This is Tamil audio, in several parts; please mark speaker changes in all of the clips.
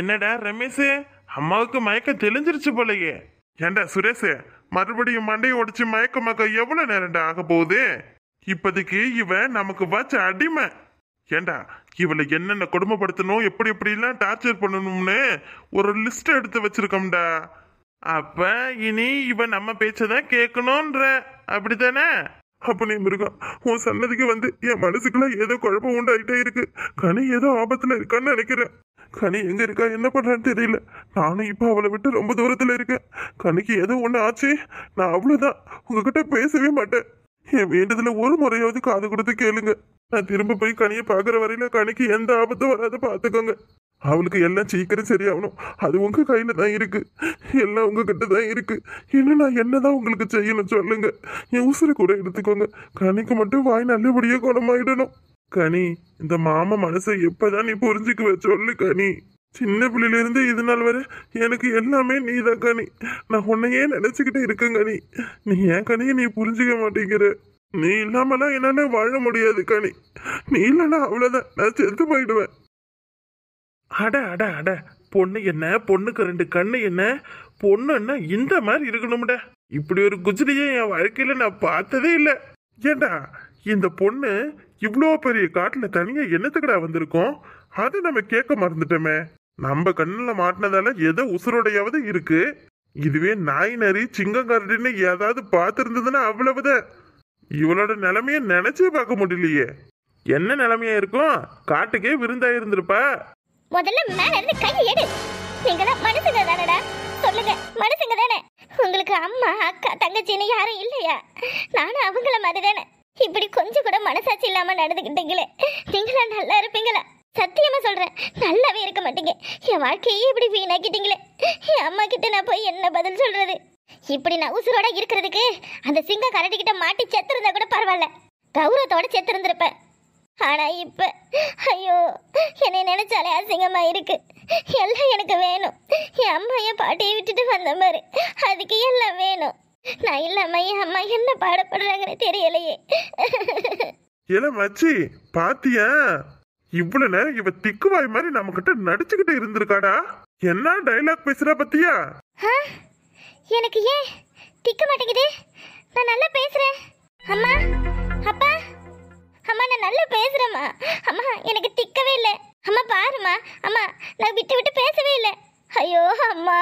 Speaker 1: என்னடா ரமேஷ் அம்மாவுக்கு மயக்க தெளிஞ்சிருச்சு போலயே ஏண்டா சுரேஷ் மறுபடியும் மண்டையை உடைச்சு மயக்க மயக்க எவ்வளவு நேரம்டா ஆக போகுது இப்போதைக்கு இவ நமக்கு வச்ச அடிமை ஏண்டா இவளை என்னென்ன கொடுமைப்படுத்தணும் எப்படி எப்படிலாம் டார்ச்சர் பண்ணணும்னு ஒரு லிஸ்ட் எடுத்து வச்சிருக்கோம்டா அப்ப இனி இவ நம்ம பேச்சதான் கேட்கணும்ன்ற அப்படித்தானே நீ மிருகம் உன் சன்னதிக்கு வந்து என் மனசுக்குள்ள ஏதோ குழப்பம் உண்டாயிட்டே இருக்கு கனி ஏதோ ஆபத்துல இருக்கான்னு நினைக்கிறேன் கனி எங்கே இருக்கா என்ன பண்ணுறான்னு தெரியல நானும் இப்போ அவளை விட்டு ரொம்ப தூரத்தில் இருக்கேன் கனிக்கு ஏதோ ஒன்று ஆச்சு நான் அவ்வளவுதான் உங்ககிட்ட பேசவே மாட்டேன் என் வேண்டதுல ஒரு முறையாவது காது கொடுத்து கேளுங்க நான் திரும்ப போய் கனியை பார்க்குற வரையில கனிக்கு எந்த ஆபத்தும் வராத பார்த்துக்கோங்க அவளுக்கு எல்லாம் சீக்கிரம் சரியாகணும் அது உங்கள் கையில் தான் இருக்குது எல்லாம் உங்ககிட்ட தான் இருக்குது இன்னும் நான் என்ன தான் உங்களுக்கு செய்யணும் சொல்லுங்கள் என் உசுரை கூட எடுத்துக்கோங்க கனிக்கு மட்டும் வாய் நல்லபடியாக குணமாயிடணும் கனி இந்த மாமா மனசை எப்பதான் நீ புரிஞ்சுக்குவ சொல்லு கனி சின்ன பிள்ளையிலேருந்து இது நாள் வர எனக்கு எல்லாமே நீ தான் கனி நான் உன்னையே நினைச்சுக்கிட்டே இருக்கேன் கனி நீ ஏன் கனியை நீ புரிஞ்சுக்க மாட்டேங்கிற நீ இல்லாமலாம் என்னால வாழ முடியாது கனி நீ இல்லைன்னா அவ்வளோதான் நான் செத்து போயிடுவேன் அட அட அட பொண்ணு என்ன பொண்ணுக்கு ரெண்டு கண்ணு என்ன பொண்ணுன்னா இந்த மாதிரி இருக்கணும்டா இப்படி ஒரு குஜிலியை என் வாழ்க்கையில் நான் பார்த்ததே இல்லை ஏண்டா இந்த பொண்ணு இவ்வளோ பெரிய காட்டில் தனியாக என்னத்துக்கடா வந்திருக்கோம் அதை நம்ம கேட்க மறந்துட்டோமே நம்ம கண்ணில் மாட்டினதால ஏதோ உசுரோடையாவது இருக்கு இதுவே நாய் நரி சிங்கங்காரடின்னு ஏதாவது பார்த்துருந்ததுன்னா அவ்வளவுதான் இவளோட நிலைமையை நினைச்சே பார்க்க முடியலையே என்ன நிலைமையா இருக்கும் காட்டுக்கே விருந்தா இருந்திருப்பா
Speaker 2: முதல்ல மேல இருந்து கையை எடு நீங்க தான் மனசுல தானடா சொல்லுங்க மனுஷங்க தானே உங்களுக்கு அம்மா அக்கா தங்கச்சின்னு யாரும் இல்லையா நானும் அவங்கள மாதிரி தானே இப்படி கொஞ்சம் கூட மனசாட்சி இல்லாம நடந்துக்கிட்டீங்களே நீங்களா நல்லா இருப்பீங்களா சத்தியமா சொல்றேன் நல்லாவே இருக்க மாட்டீங்க என் வாழ்க்கையே இப்படி வீணாக்கிட்டீங்களே என் அம்மா கிட்ட நான் போய் என்ன பதில் சொல்றது இப்படி நான் உசுரோட இருக்கிறதுக்கு அந்த சிங்க கரடி கிட்ட மாட்டி செத்துருந்தா கூட பரவாயில்ல கௌரவத்தோட செத்துருந்துருப்பேன் ஆனால் இப்போ ஐயோ என்னை நினச்சாலே அசிங்கமாக இருக்கு எல்லாம் எனக்கு வேணும் என் அம்மையை பாட்டியை விட்டுட்டு வந்த மாதிரி அதுக்கு எல்லாம் வேணும் நான் இல்லாம என் அம்மா என்ன பாடப்படுறாங்கன்னு தெரியலையே
Speaker 1: ஏல மச்சி பாத்தியா இவ்வளவு நேரம் இவ திக்குவாய் மாதிரி நம்ம கிட்ட நடிச்சுக்கிட்டு இருந்திருக்காடா என்ன டைலாக் பேசுற பத்தியா
Speaker 2: எனக்கு ஏன் திக்க மாட்டேங்குது நான் நல்லா பேசுறேன் அம்மா அப்பா அம்மா நான் நல்லா பேசுகிறேம்மா அம்மா எனக்கு திக்கவே இல்லை அம்மா பாருமா அம்மா நான் விட்டு விட்டு பேசவே இல்லை ஐயோ அம்மா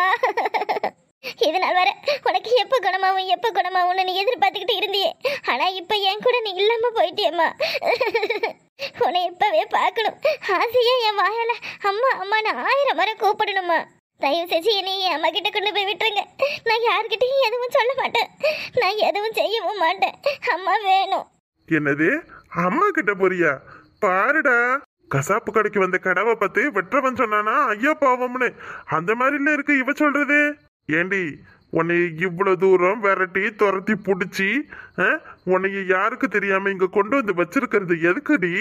Speaker 2: இதனால் வர உனக்கு எப்போ குணமாகும் எப்போ குணமாகும்னு நீ எதிர்பார்த்துக்கிட்டு இருந்தியே ஆனால் இப்போ என் கூட நீ இல்லாமல் போயிட்டியம்மா உன்னை இப்பவே பார்க்கணும் ஆசையா என் வாயால அம்மா அம்மா நான் ஆயிரம் வரை கூப்பிடணுமா தயவு செஞ்சு என்னை என் அம்மா கிட்ட கொண்டு போய் விட்டுருங்க நான் யார்கிட்டயும் எதுவும் சொல்ல மாட்டேன் நான் எதுவும் செய்யவும் மாட்டேன் அம்மா வேணும்
Speaker 1: என்னது அம்மா கிட்ட போறியா பாருடா கசாப்பு கடைக்கு வந்த கடவை பார்த்து வெற்றவன் சொன்னானா ஐயோ பாவம்னு அந்த மாதிரில இருக்கு இவ சொல்றது ஏண்டி உன்னை இவ்வளவு தூரம் விரட்டி துரத்தி பிடிச்சி உன்னைய யாருக்கு தெரியாம இங்க கொண்டு வந்து வச்சிருக்கிறது எதுக்குடி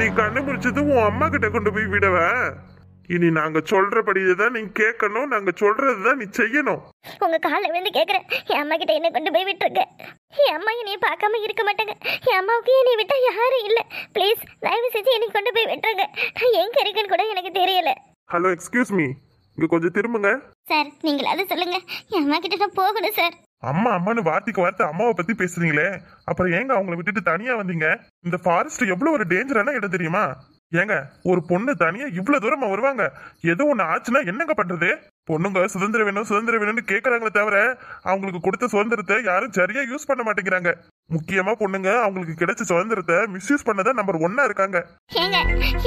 Speaker 1: நீ கண்டுபிடிச்சது உன் அம்மா கிட்ட கொண்டு போய் விடவ இனி நாங்க சொல்றபடியே தான் நீங்க கேட்கணும் நாங்க சொல்றது தான் நீ செய்யணும்
Speaker 2: உங்க கால வந்து கேக்குறேன் என் அம்மா கிட்ட என்ன கொண்டு போய் விட்டுருக்க என் அம்மா என்னைய பார்க்காம இருக்க மாட்டாங்க என் அம்மாவுக்கு என்னை விட்டா யாரும் இல்ல ப்ளீஸ் தயவு செஞ்சு என்னை கொண்டு போய் விட்டுருங்க நான் எங்க இருக்கேன்னு கூட எனக்கு தெரியல
Speaker 1: ஹலோ எக்ஸ்கியூஸ் மீ இங்க கொஞ்சம் திரும்புங்க
Speaker 2: சார் அதை சொல்லுங்க என் அம்மா கிட்ட நான் போகணும் சார்
Speaker 1: அம்மா அம்மான்னு வார்த்தைக்கு வார்த்தை அம்மாவை பத்தி பேசுறீங்களே அப்புறம் ஏங்க அவங்களை விட்டுட்டு தனியா வந்தீங்க இந்த ஃபாரஸ்ட் எவ்வளவு ஒரு டேஞ்சரான இடம் தெரியுமா ஏங்க ஒரு பொண்ணு தனியா இவ்வளவு தூரமா வருவாங்க ஏதோ ஒண்ணு ஆச்சுன்னா என்னங்க பண்றது பொண்ணுங்க சுதந்திரம் வேணும் சுதந்திரம் வேணும்னு கேக்குறாங்களே தவிர அவங்களுக்கு கொடுத்த சுதந்திரத்தை யாரும் சரியா யூஸ் பண்ண மாட்டேங்கிறாங்க முக்கியமா பொண்ணுங்க அவங்களுக்கு கிடைச்ச சுதந்திரத்தை மிஸ்யூஸ் பண்ணதான் நம்பர் ஒன்னா இருக்காங்க
Speaker 2: ஏங்க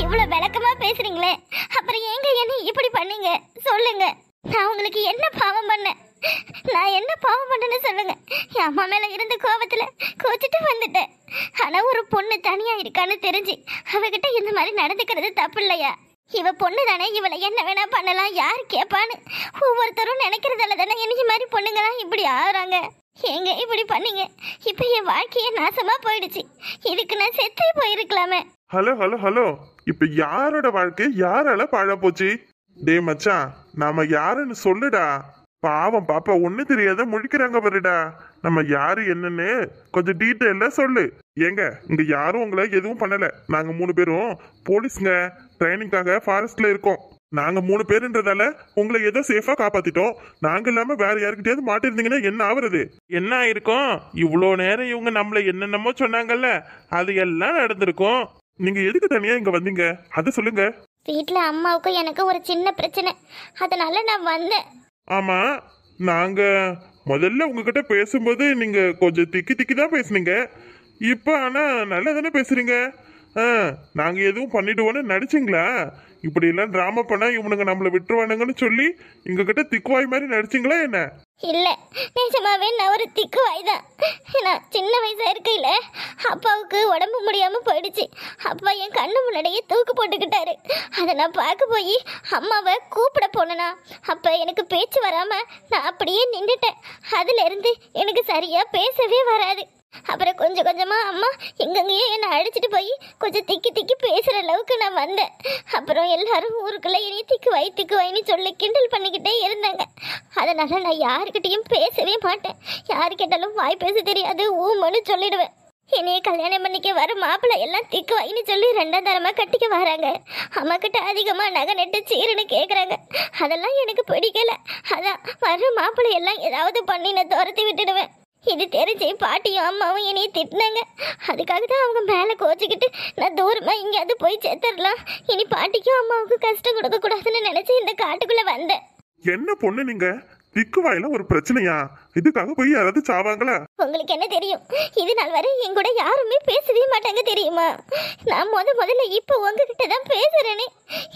Speaker 2: இவ்வளவு விளக்கமா பேசுறீங்களே அப்புறம் ஏங்க என்ன இப்படி பண்ணீங்க சொல்லுங்க நான் உங்களுக்கு என்ன பாவம் பண்ணேன் நான் என்ன பாவம் பண்ணேன்னு சொல்லுங்க என் அம்மா மேல இருந்த கோபத்துல கோச்சிட்டு வந்துட்டேன் ஆனா ஒரு பொண்ணு தனியா இருக்கான்னு தெரிஞ்சு அவகிட்ட இந்த மாதிரி நடந்துக்கிறது தப்பு இல்லையா இவ பொண்ணு தானே இவளை என்ன வேணா பண்ணலாம் யார் கேட்பான்னு ஒவ்வொருத்தரும் நினைக்கிறதால தானே இன்னைக்கு மாதிரி பொண்ணுங்களாம் இப்படி ஆகுறாங்க ஏங்க இப்படி பண்ணீங்க இப்ப என் வாழ்க்கையே நாசமா போயிடுச்சு இதுக்கு நான் செத்தே போயிருக்கலாமே
Speaker 1: ஹலோ ஹலோ ஹலோ இப்ப யாரோட வாழ்க்கை யாரால பாழ போச்சு டே மச்சான் நாம யாருன்னு சொல்லுடா பாவம் பாப்பா ஒண்ணு தெரியாத முழிக்கிறாங்க பாருடா நம்ம யாரு என்னன்னு கொஞ்சம் டீட்டெயிலா சொல்லு ஏங்க இங்க யாரும் உங்களை எதுவும் பண்ணல நாங்க மூணு பேரும் போலீஸ்ங்க ட்ரைனிங்காக ஃபாரஸ்ட்ல இருக்கோம் நாங்க மூணு பேருன்றதால உங்களை ஏதோ சேஃபா காப்பாத்திட்டோம் நாங்க இல்லாம வேற யாருக்கிட்டயாவது மாட்டிருந்தீங்கன்னா என்ன ஆகுறது என்ன ஆயிருக்கும் இவ்வளோ நேரம் இவங்க நம்மள என்னென்னமோ சொன்னாங்கல்ல அது எல்லாம் நடந்திருக்கும் நீங்க எதுக்கு தனியா இங்க வந்தீங்க அதை சொல்லுங்க
Speaker 2: வீட்டில் அம்மாவுக்கும் எனக்கு ஒரு சின்ன பிரச்சனை அதனால நான் வந்தேன்
Speaker 1: ஆமாம் நாங்கள் முதல்ல உங்ககிட்ட பேசும்போது நீங்கள் கொஞ்சம் திக்கி திக்கி தான் பேசுனீங்க இப்போ ஆனால் நல்லா தானே பேசுகிறீங்க ஆ நாங்கள் எதுவும் பண்ணிடுவோன்னு நடிச்சிங்களா இப்படிலாம் ட்ராமா பண்ணால் இவனுங்க நம்மளை விட்டுருவானுங்கன்னு சொல்லி எங்ககிட்ட திக்குவாய் மாதிரி நடிச்சிங்களா என்ன
Speaker 2: இல்லை நிஜமாவே நான் ஒரு திக்கு வாய்தான் நான் சின்ன வயசாக இருக்கையில் அப்பாவுக்கு உடம்பு முடியாமல் போயிடுச்சு அப்பா என் கண்ணு முன்னாடியே தூக்கு போட்டுக்கிட்டாரு அதை நான் பார்க்க போய் அம்மாவை கூப்பிட போனேனா அப்போ எனக்கு பேச்சு வராமல் நான் அப்படியே நின்றுட்டேன் அதுலேருந்து எனக்கு சரியாக பேசவே வராது அப்புறம் கொஞ்சம் கொஞ்சமாக அம்மா எங்கெங்கேயோ என்னை அழைச்சிட்டு போய் கொஞ்சம் திக்கி திக்கி பேசுகிற அளவுக்கு நான் வந்தேன் அப்புறம் எல்லாரும் ஊருக்குள்ளே இனி திக்கு வை திக்கு வைன்னு சொல்லி கிண்டல் பண்ணிக்கிட்டே இருந்தாங்க அதனால் நான் யாருக்கிட்டேயும் பேசவே மாட்டேன் யாரு கேட்டாலும் வாய் பேச தெரியாது ஊமன்னு சொல்லிடுவேன் என்னைய கல்யாணம் பண்ணிக்க வர மாப்பிள்ள எல்லாம் திக்கு வைன்னு சொல்லி ரெண்டாம் தரமாக கட்டிக்க வராங்க அம்மாக்கிட்ட அதிகமாக நகை நட்டு சீருன்னு கேட்குறாங்க அதெல்லாம் எனக்கு பிடிக்கல அதான் வர மாப்பிள்ள எல்லாம் ஏதாவது பண்ணி நான் துரத்தி விட்டுடுவேன் இது தெரிஞ்சு பாட்டியும் அம்மாவும் என்னைய திட்டினாங்க அதுக்காக தான் அவங்க மேலே கோச்சிக்கிட்டு நான் தூரமாக எங்கேயாவது போய் சேர்த்துடலாம் இனி பாட்டிக்கும் அம்மாவுக்கும் கஷ்டம் கொடுக்கக்கூடாதுன்னு நினச்சி இந்த காட்டுக்குள்ளே வந்தேன்
Speaker 1: என்ன பொண்ணு நீங்க வாயில ஒரு பிரச்சனையா இதுக்காக போய் யாராவது சாவாங்களா
Speaker 2: உங்களுக்கு என்ன தெரியும் இது நாள் வரை என் கூட யாருமே பேசவே மாட்டாங்க தெரியுமா நான் முத முதல்ல இப்போ உங்ககிட்ட தான் பேசுறேனே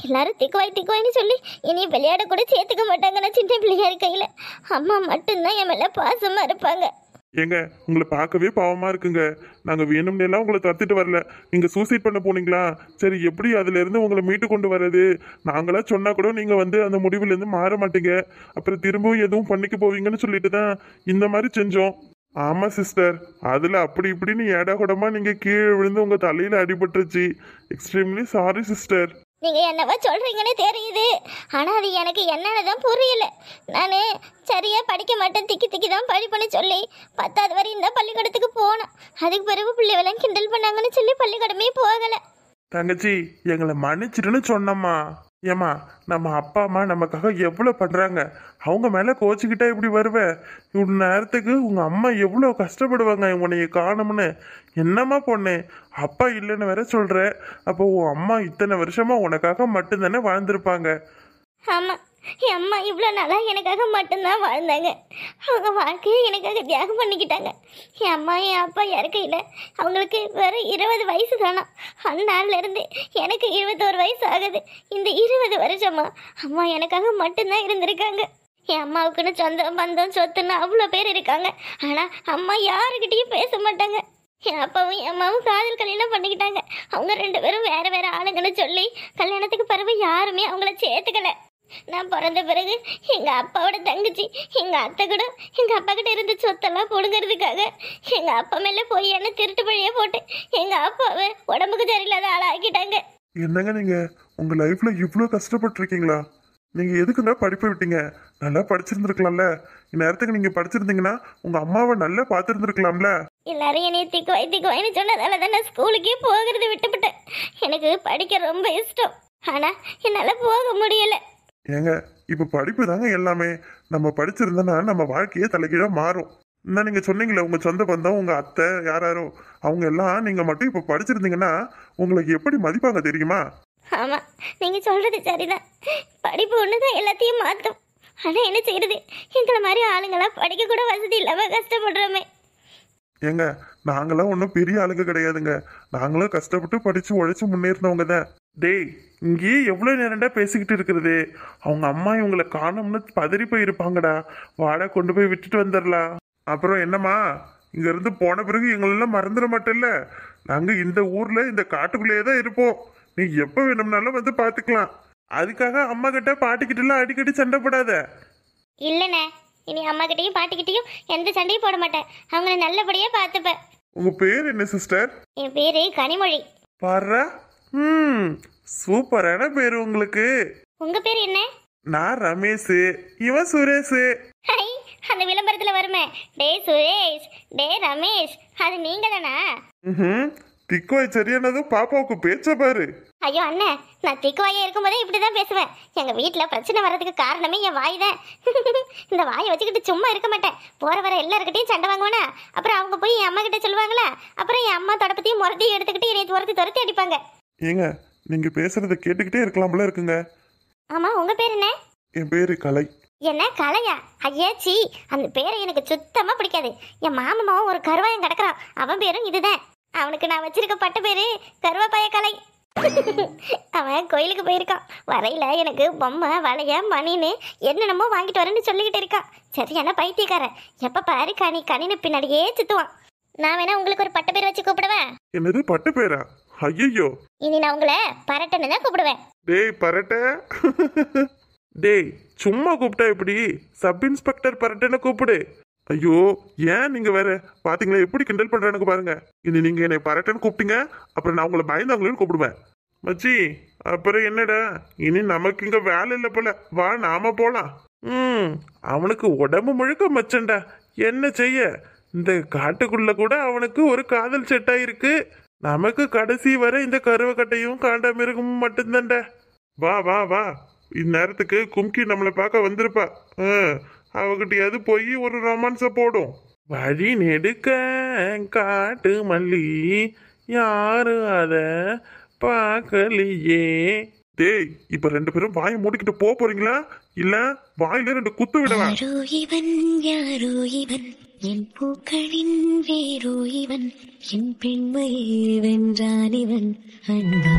Speaker 2: எல்லாரும் திக்குவாய் திக்குவாய்னு சொல்லி இனி விளையாட கூட சேர்த்துக்க மாட்டாங்க நான் சின்ன பிள்ளையா இருக்கையில அம்மா மட்டும்தான் என் மேல பாசமா இருப்பாங்க
Speaker 1: ஏங்க உங்களை பார்க்கவே பாவமாக இருக்குங்க நாங்கள் வேணும்னு எல்லாம் உங்களை தத்துட்டு வரல நீங்கள் சூசைட் பண்ண போனீங்களா சரி எப்படி அதுலேருந்து உங்களை மீட்டு கொண்டு வர்றது நாங்களாக சொன்னால் கூட நீங்கள் வந்து அந்த முடிவுலேருந்து மாற மாட்டீங்க அப்புறம் திரும்பவும் எதுவும் பண்ணிக்க போவீங்கன்னு சொல்லிட்டு தான் இந்த மாதிரி செஞ்சோம் ஆமாம் சிஸ்டர் அதில் அப்படி இப்படின்னு ஏடா கூடமா நீங்கள் கீழே விழுந்து உங்கள் தலையில் அடிபட்டுருச்சு எக்ஸ்ட்ரீம்லி சாரி சிஸ்டர்
Speaker 2: நீங்க என்னவா சொல்றீங்கன்னு தெரியுது ஆனா அது எனக்கு என்னன்னு புரியல நானு சரியா படிக்க மாட்டேன் திக்கி திக்கி தான் படிப்பேன்னு சொல்லி பத்தாவது வரை இந்த பள்ளிக்கூடத்துக்கு போனேன் அதுக்கு பிறகு பிள்ளைவெல்லாம் கிண்டல் பண்ணாங்கன்னு சொல்லி பள்ளிக்கூடமே போகல
Speaker 1: தங்கச்சி எங்களை மன்னிச்சிட்டுன்னு சொன்னம்மா ஏம்மா நம்ம அப்பா அம்மா நமக்காக எவ்வளோ பண்ணுறாங்க அவங்க மேலே கோச்சிக்கிட்டா இப்படி வருவேன் இவ்வளோ நேரத்துக்கு உங்கள் அம்மா எவ்வளோ கஷ்டப்படுவாங்க உன்னைய காணும்னு என்னம்மா பொண்ணு அப்பா இல்லைன்னு வேற சொல்கிற அப்போ உன் அம்மா இத்தனை வருஷமாக உனக்காக மட்டும்தானே வாழ்ந்திருப்பாங்க
Speaker 2: ஆமாம் என் அம்மா இவ்வளோ நாளாக எனக்காக மட்டும்தான் வாழ்ந்தாங்க அவங்க வாழ்க்கையை எனக்காக தியாகம் பண்ணிக்கிட்டாங்க என் அம்மா என் அப்பா இறக்கையில் அவங்களுக்கு வெறும் இருபது வயசு தானா அந்நாள்லேருந்து எனக்கு இருபத்தோரு வயசு ஆகுது இந்த இருபது வருஷமா அம்மா எனக்காக மட்டும்தான் இருந்திருக்காங்க என் அம்மாவுக்குன்னு சொந்தம் பந்தம் சொத்துன்னு அவ்வளோ பேர் இருக்காங்க ஆனால் அம்மா யாருக்கிட்டேயும் பேச மாட்டாங்க என் அப்பாவும் என் அம்மாவும் காதல் கல்யாணம் பண்ணிக்கிட்டாங்க அவங்க ரெண்டு பேரும் வேறு வேறு ஆளுங்கன்னு சொல்லி கல்யாணத்துக்கு பிறகு யாருமே அவங்கள சேர்த்துக்கல நான் பிறந்த பிறகு எங்க அப்பாவோட தங்கச்சி எங்க அத்தை கூட எங்க அப்பா கிட்ட இருந்த சொத்தெல்லாம் புடுங்கிறதுக்காக எங்க அப்பா மேல என்ன திருட்டு பழிய போட்டு எங்க அப்பாவை உடம்புக்கு சரியில்லாத ஆளாக்கிட்டாங்க
Speaker 1: என்னங்க நீங்க உங்க லைஃப்ல இவ்வளோ இருக்கீங்களா நீங்க எதுக்குன்னா படிப்பு விட்டீங்க நல்லா படிச்சிருந்துருக்கலாம்ல இந்நேரத்துக்கு நீங்க படிச்சிருந்தீங்கன்னா உங்க அம்மாவை நல்லா பார்த்துருந்துருக்கலாம்ல
Speaker 2: எல்லாரும் என்னை திக்கு வாய் சொன்னதால தான் நான் ஸ்கூலுக்கே போகிறது விட்டுவிட்டேன் எனக்கு படிக்க ரொம்ப இஷ்டம் ஆனா என்னால போக முடியல
Speaker 1: ஏங்க இப்போ படிப்பு தாங்க எல்லாமே நம்ம படிச்சிருந்தோன்னா நம்ம வாழ்க்கையே தலைகீழாக மாறும் இந்த நீங்கள் சொன்னீங்களே உங்கள் சொந்த பந்தம் உங்கள் அத்தை யாராரோ யாரோ அவங்க எல்லாம் நீங்கள் மட்டும் இப்போ படிச்சிருந்தீங்கன்னா உங்களுக்கு எப்படி மதிப்பாங்க தெரியுமா
Speaker 2: ஆமாம் நீங்கள் சொல்கிறது சரிதான் படிப்பு ஒன்று தான் எல்லாத்தையும் மாற்றும் ஆனால் என்ன செய்யறது எங்களை மாதிரி ஆளுங்களாம் படிக்க கூட வசதி இல்லாமல்
Speaker 1: கஷ்டப்படுறோமே ஏங்க நாங்களாம் ஒன்றும் பெரிய ஆளுங்க கிடையாதுங்க நாங்களும் கஷ்டப்பட்டு படித்து உழைச்சி முன்னேறினவங்க தான் டேய் இங்கேயே எவ்வளோ நேரண்டா பேசிக்கிட்டு இருக்கிறது அவங்க அம்மா இவங்களை காணோம்னு பதறி போயிருப்பாங்கடா வாடா கொண்டு போய் விட்டுட்டு வந்துடலாம் அப்புறம் என்னம்மா இங்கேருந்து போன பிறகு எங்களெல்லாம் மறந்துட மாட்டேல்ல நாங்கள் இந்த ஊரில் இந்த காட்டுக்குள்ளேயே தான் இருப்போம் நீ எப்போ வேணும்னாலும் வந்து பார்த்துக்கலாம் அதுக்காக அம்மா கிட்ட பாட்டுக்கிட்டலாம் அடிக்கடி சண்டை போடாத
Speaker 2: இல்லைண்ணே இனி அம்மா கிட்டையும் பாட்டுக்கிட்டையும் எந்த சண்டையும் போட மாட்டேன் அவங்கள நல்லபடியாக பார்த்துப்பேன்
Speaker 1: உங்க பேர் என்ன சிஸ்டர்
Speaker 2: என் பேரு கனிமொழி
Speaker 1: பாடுறா ம் சூப்பரான பேர் உங்களுக்கு உங்க பேர் என்ன நான் ரமேஷ் இவன் சுரேஷ்
Speaker 2: ஹை அந்த விளம்பரத்துல வருமே டேய் சுரேஷ் டே ரமேஷ் அது நீங்க தானா
Speaker 1: ம்ஹும் திக்குவாய் சரியானதும் பாப்பாவுக்கு பேச்ச பாரு
Speaker 2: ஐயோ அண்ணே நான் திக்குவாயா இருக்கும்போதே இப்படி தான் பேசுவேன் எங்கள் வீட்டில் பிரச்சனை வர்றதுக்கு காரணமே என் வாய் தான் இந்த வாயை வச்சுக்கிட்டு சும்மா இருக்க மாட்டேன் போகிற வர எல்லாருக்கிட்டையும் சண்டை வாங்குவேனா அப்புறம் அவங்க போய் என் அம்மா கிட்ட சொல்லுவாங்களா அப்புறம் என் அம்மா தொடப்பத்தையும் முரத்தையும் எடுத்துக்கிட்டு என்னை துரத்தி துரத்தி அடிப்பாங்க
Speaker 1: ஏங்க நீங்க பேசுறத கேட்டுக்கிட்டே இருக்கலாம்ல இருக்குங்க
Speaker 2: ஆமா உங்க பேர் என்ன
Speaker 1: என் பேரு கலை
Speaker 2: என்ன கலையா சி அந்த பேரை எனக்கு சுத்தமா பிடிக்காது என் மாமமாவும் ஒரு கருவாயம் கிடக்குறான் அவன் பேரும் இதுதான் அவனுக்கு நான் வச்சிருக்க பட்ட பேரு கருவாப்பாய கலை அவன் கோயிலுக்கு போயிருக்கான் வரையில எனக்கு பொம்மை வளைய மணின்னு என்னென்னமோ வாங்கிட்டு வரேன்னு சொல்லிக்கிட்டு இருக்கான் சரியான பைத்தியக்காரன் எப்ப பாரு கனி கணின பின்னாடியே சுத்துவான் நான் வேணா உங்களுக்கு ஒரு பட்ட பேர் வச்சு கூப்பிடுவேன்
Speaker 1: என்னது பட்ட பேரா ஐயோ
Speaker 2: இனி நான் உங்களை பரட்டன்னு தான் கூப்பிடுவேன்
Speaker 1: டேய் பரட்டை டேய் சும்மா கூப்பிட்டா எப்படி சப் இன்ஸ்பெக்டர் பரட்டன்னு கூப்பிடு ஐயோ ஏன் நீங்க வேற பாத்தீங்களா எப்படி கிண்டல் பண்றேன்னு பாருங்க இனி நீங்க என்னை பரட்டன்னு கூப்பிட்டீங்க அப்புறம் நான் உங்களை பயந்தவங்களையும் கூப்பிடுவேன் மச்சி அப்புறம் என்னடா இனி நமக்கு இங்க வேலை இல்லை போல வா நாம போலாம் ம் அவனுக்கு உடம்பு முழுக்க மச்சண்டா என்ன செய்ய இந்த காட்டுக்குள்ள கூட அவனுக்கு ஒரு காதல் செட்டாயிருக்கு நமக்கு கடைசி வரை இந்த கருவக்கட்டையும் மிருகமும் மட்டும்தான்ட வா வா வா இந்நேரத்துக்கு கும்கி நம்மளை பார்க்க வந்திருப்பா அவகிட்டயாவது போய் ஒரு ரொமான்ஸை போடும் வழி நெடுக்க காட்டு மல்லி யாரு அத பார்க்கலையே டேய் இப்ப ரெண்டு பேரும் வாய மூடிக்கிட்டு போறீங்களா இல்ல வாயில ரெண்டு குத்து விடவா என்
Speaker 2: பூக்களின் வேரோ இவன் என் பெண்மையை வென்றான் இவன் அன்பா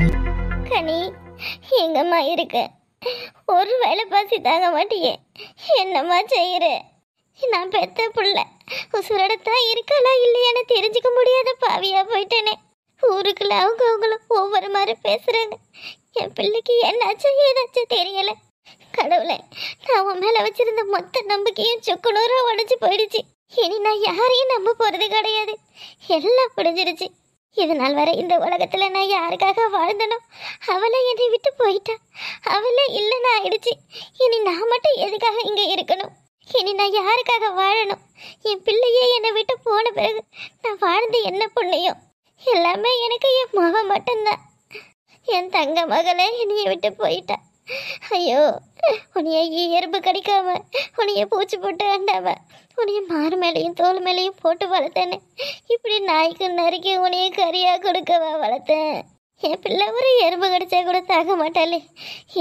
Speaker 2: கனி எங்கம்மா இருக்க ஒரு வேலை பசி தாங்க மாட்டியே என்னம்மா செய்யற நான் பெத்த புள்ள உசுரோட தான் இருக்காளா இல்லையான்னு தெரிஞ்சுக்க முடியாத பாவியா போயிட்டேனே ஊருக்குள்ள அவங்க அவங்களும் ஒவ்வொரு மாதிரி பேசுறாங்க என் பிள்ளைக்கு என்னாச்சும் ஏதாச்சும் தெரியல கடவுளை நான் உன் மேல வச்சிருந்த மொத்த நம்பிக்கையும் சொக்கனூரா உடஞ்சு போயிடுச்சு இனி நான் யாரையும் நம்ப போகிறது கிடையாது எல்லாம் புரிஞ்சிருச்சு இது நாள் வரை இந்த உலகத்தில் நான் யாருக்காக வாழ்ந்தனும் அவளை என்னை விட்டு போயிட்டா அவளே இல்லைன்னு ஆயிடுச்சு இனி நான் மட்டும் எதுக்காக இங்கே இருக்கணும் இனி நான் யாருக்காக வாழணும் என் பிள்ளையே என்னை விட்டு போன பிறகு நான் வாழ்ந்து என்ன பொண்ணையும் எல்லாமே எனக்கு என் மகன் மட்டும்தான் என் தங்க மகளே என்னையை விட்டு போயிட்டா ஐயோ உன்னைய எறும்பு கடிக்காம உன்னைய பூச்சி போட்டு அண்டாம உன்னைய மாறு மேலேயும் தோல் மேலேயும் போட்டு வளர்த்தேன்னு இப்படி நாய்க்கு நறுக்கி உன்னைய கறியாக கொடுக்கவா வளர்த்தேன் என் பிள்ளை ஒரு எறும்பு கடிச்சா கூட தாக்க மாட்டாளே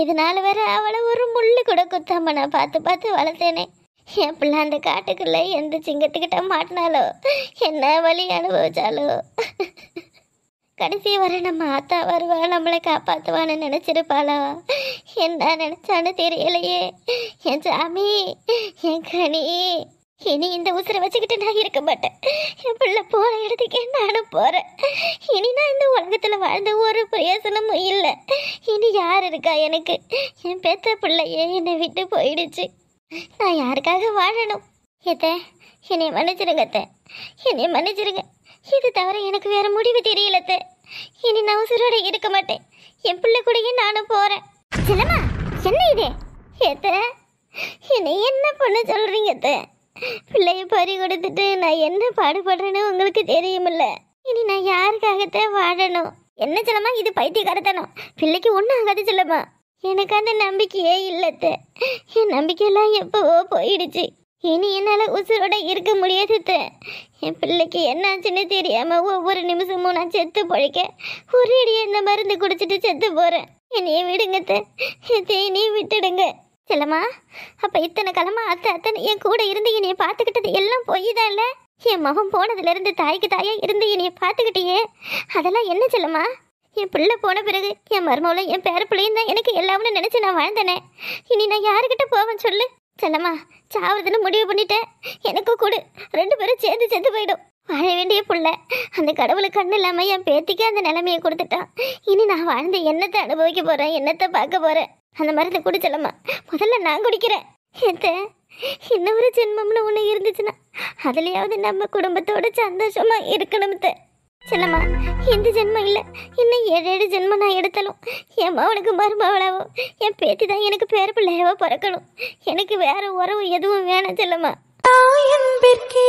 Speaker 2: இதனால வேற அவளை ஒரு முள்ளு கூட குத்தாம நான் பார்த்து பார்த்து வளர்த்தேனே என் பிள்ளை அந்த காட்டுக்குள்ளே எந்த சிங்கத்துக்கிட்ட மாட்டினாலோ என்ன வழி அனுபவிச்சாலோ கடைசி வர நம்ம ஆத்தா வருவா நம்மளை காப்பாற்றுவான்னு நினச்சிருப்பாளா என்ன நினச்சான்னு தெரியலையே என் சாமி என் கனி இனி இந்த உசுரை வச்சுக்கிட்டு நான் இருக்க மாட்டேன் என் பிள்ளை போகிற இடத்துக்கே நானும் போகிறேன் இனி நான் இந்த உலகத்தில் வாழ்ந்த ஒரு பிரயோசனமும் இல்லை இனி யார் இருக்கா எனக்கு என் பெத்த பிள்ளையே என்னை விட்டு போயிடுச்சு நான் யாருக்காக வாழணும் எத்த என்னை மன்னிச்சிருங்க எத்த என்னை மன்னிச்சிருங்க இது தவிர எனக்கு வேற முடிவு தெரியலத்த இனி நான் உசுரோட இருக்க மாட்டேன் என் பிள்ளை கூடையும் நானும் போறேன் செல்லம்மா என்ன இது ஏத்த என்னை என்ன பண்ண சொல்றீங்க பிள்ளைய பறி கொடுத்துட்டு நான் என்ன பாடுபடுறேன்னு உங்களுக்கு தெரியுமில்ல இனி நான் யாருக்காகத்தான் வாழணும் என்ன சொல்லமா இது கடத்தணும் பிள்ளைக்கு ஒன்றும் ஆகாது சொல்லமா எனக்கு அந்த நம்பிக்கையே இல்லத்த என் நம்பிக்கையெல்லாம் எப்பவோ போயிடுச்சு இனி என்னால் உசுரோட இருக்க முடியாது என் பிள்ளைக்கு என்னாச்சுன்னு தெரியாமல் ஒவ்வொரு நிமிஷமும் நான் செத்து பொழைக்க ஒரேடியே இந்த மருந்து குடிச்சிட்டு செத்து போகிறேன் என்னைய விடுங்க என் விட்டுடுங்க செல்லம்மா அப்போ இத்தனை கிழமை அத்தை அத்தனை என் கூட இருந்து என்னைய பார்த்துக்கிட்டது எல்லாம் பொய் தான் இல்லை என் மகன் போனதுலேருந்து தாய்க்கு தாயாக இருந்து என்னைய பார்த்துக்கிட்டியே அதெல்லாம் என்ன செல்லம்மா என் பிள்ளை போன பிறகு என் மருமகளும் என் பேர பிள்ளையும் தான் எனக்கு எல்லாமே நினச்சி நான் வாழ்ந்தேனே இனி நான் யாருக்கிட்ட போவேன் சொல்லு செல்லம்மா சாவதுன்னு முடிவு பண்ணிட்டேன் எனக்கு கொடு ரெண்டு பேரும் சேர்ந்து சேர்ந்து போயிடும் வாழ வேண்டிய புள்ள அந்த கடவுளுக்கு கண்ணு இல்லாமல் என் பேத்திக்கு அந்த நிலைமையை கொடுத்துட்டான் இனி நான் வாழ்ந்து என்னத்தை அனுபவிக்க போகிறேன் என்னத்தை பார்க்க போகிறேன் அந்த மருந்து குடி செல்லம்மா முதல்ல நான் குடிக்கிறேன் எத்த இன்னொரு ஜென்மம்னு ஒன்று இருந்துச்சுன்னா அதுலேயாவது நம்ம குடும்பத்தோட சந்தோஷமாக இருக்கணும்த்த செல்லம்மா இந்த ஜென்மம் இல்லை இன்னும் ஏழு ஏழு ஜென்மம் நான் எடுத்தாலும் என் மவனுக்கு மருமவளாவோ என் பேத்தி தான் எனக்கு பேர பிள்ளையாவோ பிறக்கணும் எனக்கு வேற உறவு எதுவும் வேணாம் செல்லம்மா தாயம்பிற்கே